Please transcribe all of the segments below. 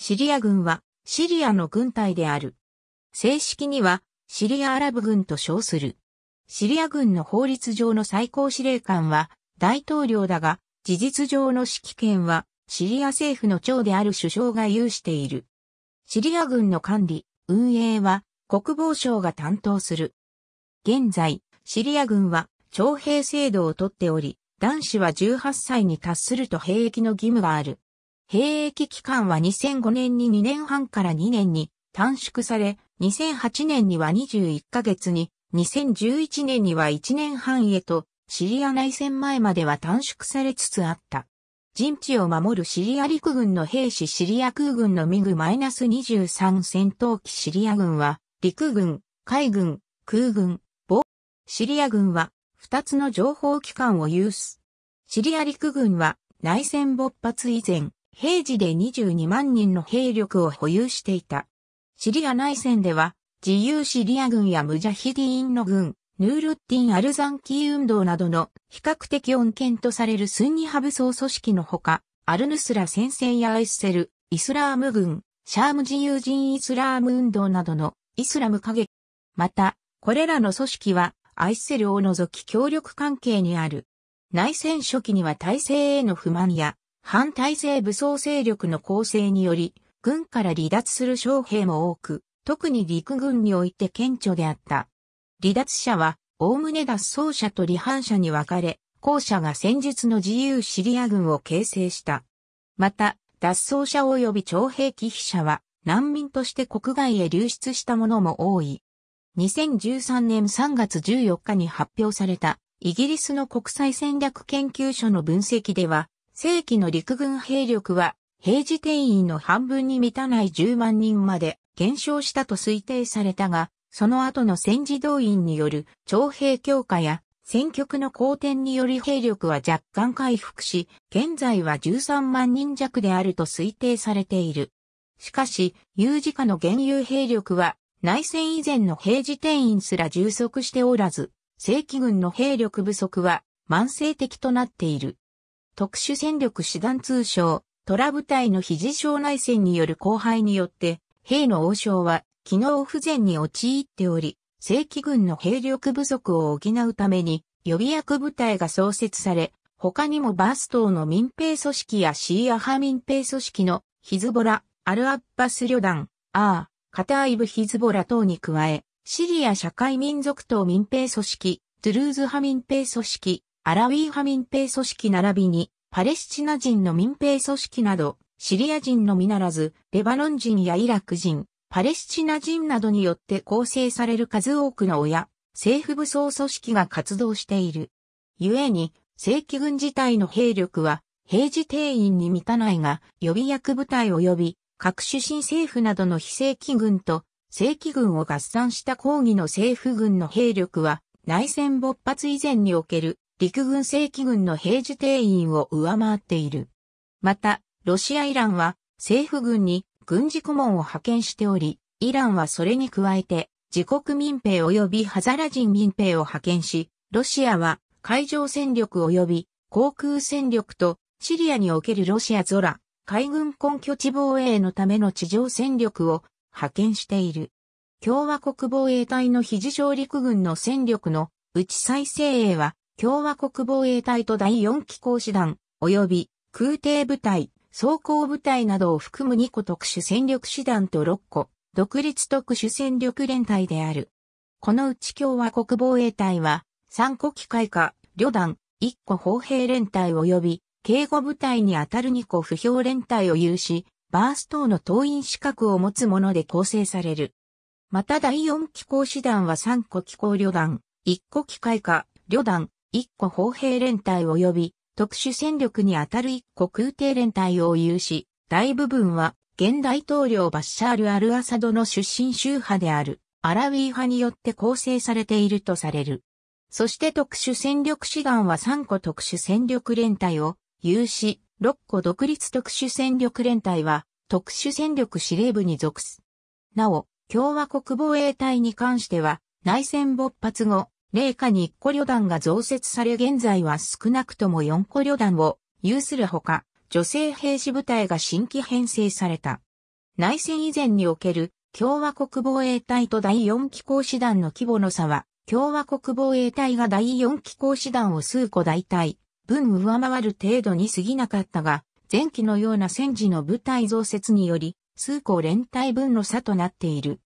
シリア軍はシリアの軍隊である。正式にはシリアアラブ軍と称する。シリア軍の法律上の最高司令官は大統領だが、事実上の指揮権はシリア政府の長である首相が有している。シリア軍の管理、運営は国防省が担当する。現在、シリア軍は徴兵制度をとっており、男子は18歳に達すると兵役の義務がある。兵役期間は2005年に2年半から2年に短縮され、2008年には21ヶ月に、2011年には1年半へと、シリア内戦前までは短縮されつつあった。陣地を守るシリア陸軍の兵士シリア空軍のミグ -23 戦闘機シリア軍は、陸軍、海軍、空軍、防、シリア軍は、2つの情報機関を有す。シリア陸軍は、内戦勃発以前、平時で22万人の兵力を保有していた。シリア内戦では、自由シリア軍やムジャヒディーンの軍、ヌールッティン・アルザンキー運動などの比較的穏健とされるスンニ派武装組織のほか、アルヌスラ戦線やアイッセル、イスラーム軍、シャーム自由人イスラーム運動などのイスラム過激。また、これらの組織はアイセルを除き協力関係にある。内戦初期には体制への不満や反体制武装勢力の構成により、軍から離脱する将兵も多く、特に陸軍において顕著であった。離脱者は、おおむね脱走者と離反者に分かれ、後者が戦術の自由シリア軍を形成した。また、脱走者及び徴兵忌避者は、難民として国外へ流出した者も多い。2013年3月14日に発表されたイギリスの国際戦略研究所の分析では、正規の陸軍兵力は、平時定員の半分に満たない10万人まで減少したと推定されたが、その後の戦時動員による徴兵強化や戦局の好転により兵力は若干回復し、現在は13万人弱であると推定されている。しかし、有事下の現有兵力は内戦以前の平時定員すら充足しておらず、正規軍の兵力不足は慢性的となっている。特殊戦力師団通称、トラ部隊の肘将内戦による荒廃によって、兵の王将は、機能不全に陥っており、正規軍の兵力不足を補うために、予備役部隊が創設され、他にもバース等の民兵組織やシーア派民兵組織のヒズボラ、アルアッバス旅団、アー、カターイブヒズボラ等に加え、シリア社会民族党民兵組織、トゥルーズ派民兵組織、アラウィー派民兵組織並びに、パレスチナ人の民兵組織など、シリア人のみならず、レバノン人やイラク人、パレスチナ人などによって構成される数多くの親、政府武装組織が活動している。故に、正規軍自体の兵力は、平時定員に満たないが、予備役部隊及び、各種新政府などの非正規軍と、正規軍を合算した抗議の政府軍の兵力は、内戦勃発以前における陸軍正規軍の平時定員を上回っている。また、ロシアイランは政府軍に軍事顧問を派遣しており、イランはそれに加えて自国民兵及びハザラ人民兵を派遣し、ロシアは海上戦力及び航空戦力とシリアにおけるロシア空、海軍根拠地防衛のための地上戦力を派遣している。共和国防衛隊の非自上陸軍の戦力のうち再生衛は共和国防衛隊と第4機構師団、及び空挺部隊、装甲部隊などを含む2個特殊戦力師団と6個、独立特殊戦力連隊である。このうち共和国防衛隊は、3個機械化、旅団、1個砲兵連隊及び、警護部隊にあたる2個不評連隊を有し、バース等の党員資格を持つもので構成される。また第4機構師団は3個機構旅団、1個機械化、旅団、一個砲兵連隊及び特殊戦力にあたる一個空挺連隊を有し、大部分は現大統領バッシャール・アル・アサドの出身宗派であるアラウィー派によって構成されているとされる。そして特殊戦力志願は3個特殊戦力連隊を有し、6個独立特殊戦力連隊は特殊戦力司令部に属す。なお、共和国防衛隊に関しては内戦勃発後、零下に1個旅団が増設され現在は少なくとも4個旅団を有するほか、女性兵士部隊が新規編成された。内戦以前における共和国防衛隊と第4機構師団の規模の差は、共和国防衛隊が第4機構師団を数個大体、分上回る程度に過ぎなかったが、前期のような戦時の部隊増設により、数個連隊分の差となっている。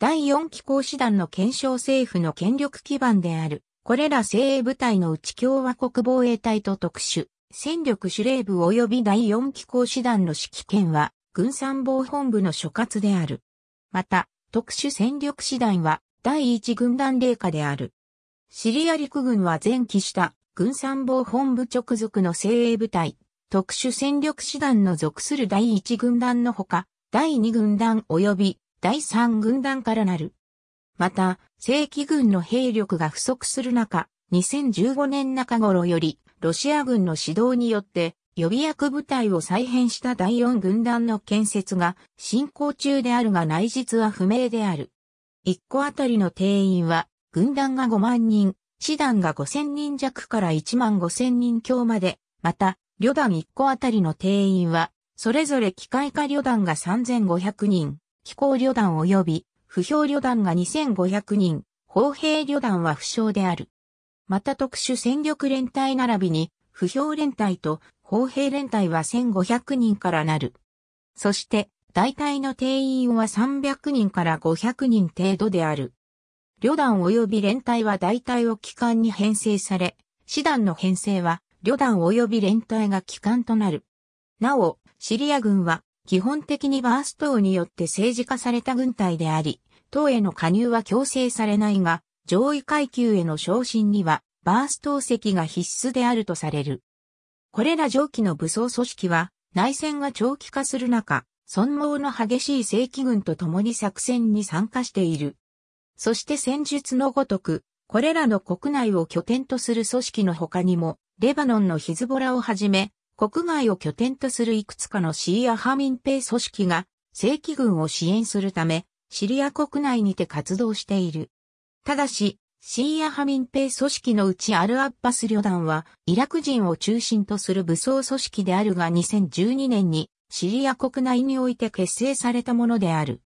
第4機構師団の検証政府の権力基盤である。これら精鋭部隊のうち共和国防衛隊と特殊、戦力司令部及び第4機構師団の指揮権は、軍参謀本部の所轄である。また、特殊戦力師団は、第1軍団霊下である。シリア陸軍は前期した軍参謀本部直属の精鋭部隊、特殊戦力師団の属する第1軍団のほか、第2軍団及び第3軍団からなる。また、正規軍の兵力が不足する中、2015年中頃より、ロシア軍の指導によって、予備役部隊を再編した第4軍団の建設が進行中であるが内実は不明である。1個あたりの定員は、軍団が5万人、師団が5000人弱から1万5000人強まで、また、旅団1個あたりの定員は、それぞれ機械化旅団が3500人、飛行旅団及び不評旅団が2500人、砲兵旅団は不詳である。また特殊戦力連隊並びに、不評連隊と砲兵連隊は1500人からなる。そして、大体の定員は300人から500人程度である。旅団及び連隊は大隊を機関に編成され、師団の編成は旅団及び連隊が機関となる。なお、シリア軍は基本的にバース党によって政治化された軍隊であり、党への加入は強制されないが、上位階級への昇進には、バース党籍が必須であるとされる。これら上記の武装組織は、内戦が長期化する中、存亡の激しい正規軍と共に作戦に参加している。そして戦術のごとく、これらの国内を拠点とする組織の他にも、レバノンのヒズボラをはじめ、国外を拠点とするいくつかのシーア派民兵組織が正規軍を支援するため、シリア国内にて活動している。ただし、シーア派民兵組織のうちアルアッバス旅団は、イラク人を中心とする武装組織であるが2012年にシリア国内において結成されたものである。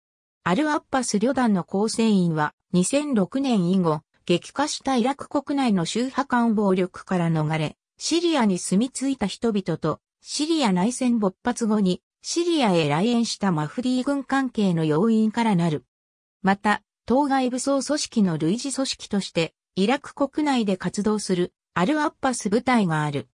アルアッバス旅団の構成員は2006年以後、激化したイラク国内の周波間暴力から逃れ、シリアに住み着いた人々と、シリア内戦勃発後に、シリアへ来園したマフディー軍関係の要因からなる。また、当該武装組織の類似組織として、イラク国内で活動するアルアッパス部隊がある。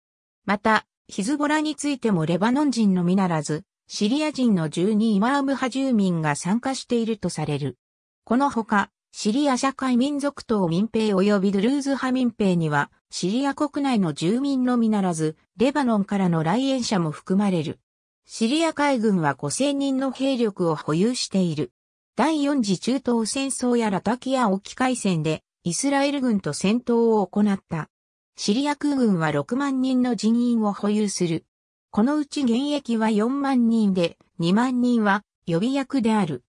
また、ヒズボラについてもレバノン人のみならず、シリア人の12イマーム派住民が参加しているとされる。このほか、シリア社会民族党民兵及びドゥルーズ派民兵には、シリア国内の住民のみならず、レバノンからの来園者も含まれる。シリア海軍は5000人の兵力を保有している。第4次中東戦争やラタキア沖海戦で、イスラエル軍と戦闘を行った。シリア空軍は6万人の人員を保有する。このうち現役は4万人で、2万人は予備役である。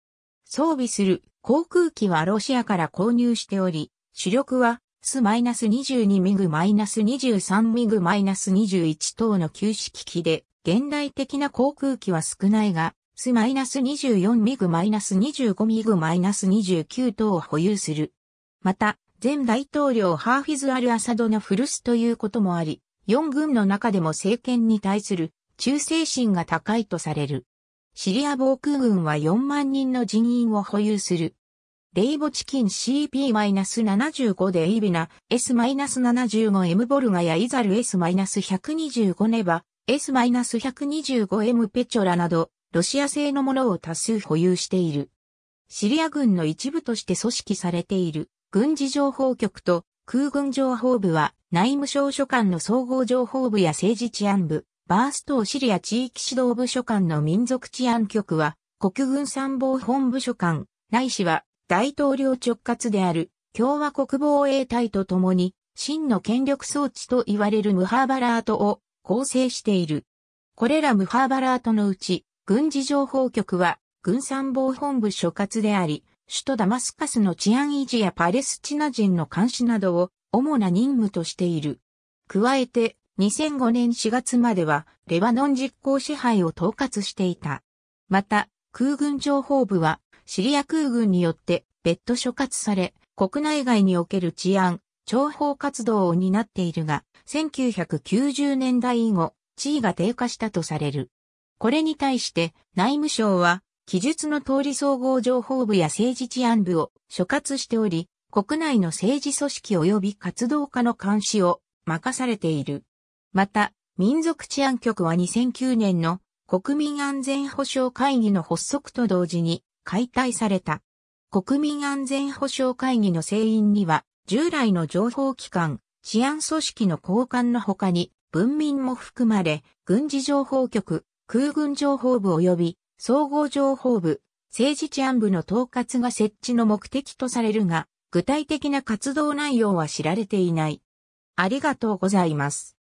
装備する航空機はロシアから購入しており、主力はス -22 ミグ -23 ミグ -21 等の旧式機で、現代的な航空機は少ないが、ス -24 ミグ -25 ミグ -29 等を保有する。また、前大統領ハーフィズ・アル・アサドの古巣ということもあり、4軍の中でも政権に対する忠誠心が高いとされる。シリア防空軍は4万人の人員を保有する。レイボチキン CP-75 でイビナ S-75M ボルガやイザル S-125 ネバ S-125M ペチョラなどロシア製のものを多数保有している。シリア軍の一部として組織されている軍事情報局と空軍情報部は内務省所管の総合情報部や政治治安部、バーストーシリア地域指導部署官の民族治安局は、国軍参謀本部所管。ないしは大統領直轄である共和国防衛隊と共に、真の権力装置と言われるムハーバラートを構成している。これらムハーバラートのうち、軍事情報局は、軍参謀本部所轄であり、首都ダマスカスの治安維持やパレスチナ人の監視などを主な任務としている。加えて、2005年4月まではレバノン実行支配を統括していた。また、空軍情報部はシリア空軍によって別途所轄され、国内外における治安、諜報活動を担っているが、1990年代以後、地位が低下したとされる。これに対して内務省は、記述の通り総合情報部や政治治安部を所轄しており、国内の政治組織及び活動家の監視を任されている。また、民族治安局は2009年の国民安全保障会議の発足と同時に解体された。国民安全保障会議の成員には、従来の情報機関、治安組織の交換の他に、文民も含まれ、軍事情報局、空軍情報部及び総合情報部、政治治安部の統括が設置の目的とされるが、具体的な活動内容は知られていない。ありがとうございます。